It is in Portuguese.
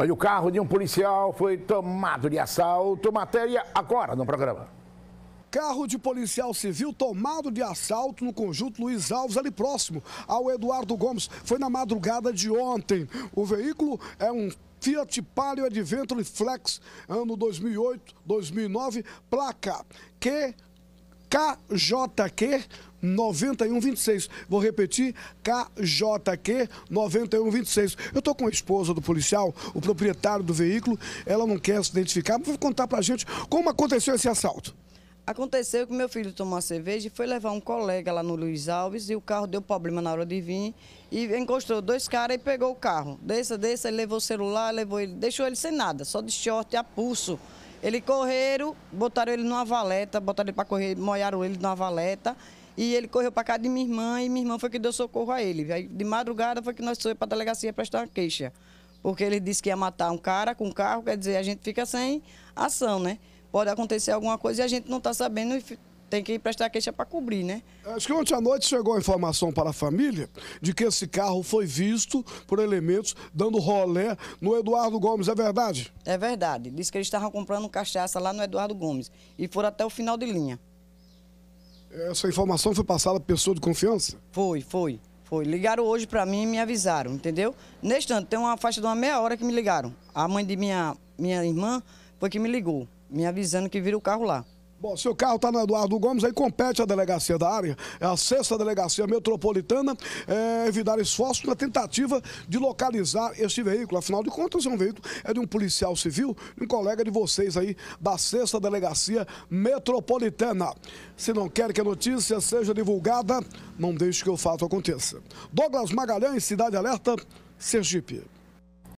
Olha, o carro de um policial foi tomado de assalto. Matéria agora no programa. Carro de policial civil tomado de assalto no conjunto Luiz Alves, ali próximo ao Eduardo Gomes. Foi na madrugada de ontem. O veículo é um Fiat Palio Adventure Flex, ano 2008, 2009, placa QKJQ 9126. Vou repetir, KJQ 9126. Eu estou com a esposa do policial, o proprietário do veículo, ela não quer se identificar, mas vou contar pra gente como aconteceu esse assalto. Aconteceu que meu filho tomou uma cerveja e foi levar um colega lá no Luiz Alves e o carro deu problema na hora de vir e encostou dois caras e pegou o carro. Desça, desça, ele levou o celular, levou ele, deixou ele sem nada, só de short e a pulso. Ele correram, botaram ele numa valeta, botaram ele para correr, molharam ele numa valeta e ele correu para casa de minha irmã e minha irmã foi que deu socorro a ele. Aí, de madrugada foi que nós fomos para a delegacia prestar uma queixa. Porque ele disse que ia matar um cara com um carro, quer dizer, a gente fica sem ação, né? Pode acontecer alguma coisa e a gente não está sabendo e tem que ir prestar queixa para cobrir, né? Acho que ontem à noite chegou a informação para a família de que esse carro foi visto por elementos dando rolé no Eduardo Gomes, é verdade? É verdade. Diz que eles estavam comprando cachaça lá no Eduardo Gomes e foram até o final de linha. Essa informação foi passada para pessoa de confiança? Foi, foi, foi. Ligaram hoje para mim e me avisaram, entendeu? Neste ano, tem uma faixa de uma meia hora que me ligaram. A mãe de minha, minha irmã foi que me ligou, me avisando que vira o carro lá. Bom, se o carro está no Eduardo Gomes, aí compete à delegacia da área, é a sexta delegacia metropolitana, é, evitar esforços na tentativa de localizar este veículo. Afinal de contas, é um veículo é de um policial civil, um colega de vocês aí da sexta delegacia metropolitana. Se não quer que a notícia seja divulgada, não deixe que o fato aconteça. Douglas Magalhães, Cidade Alerta, Sergipe.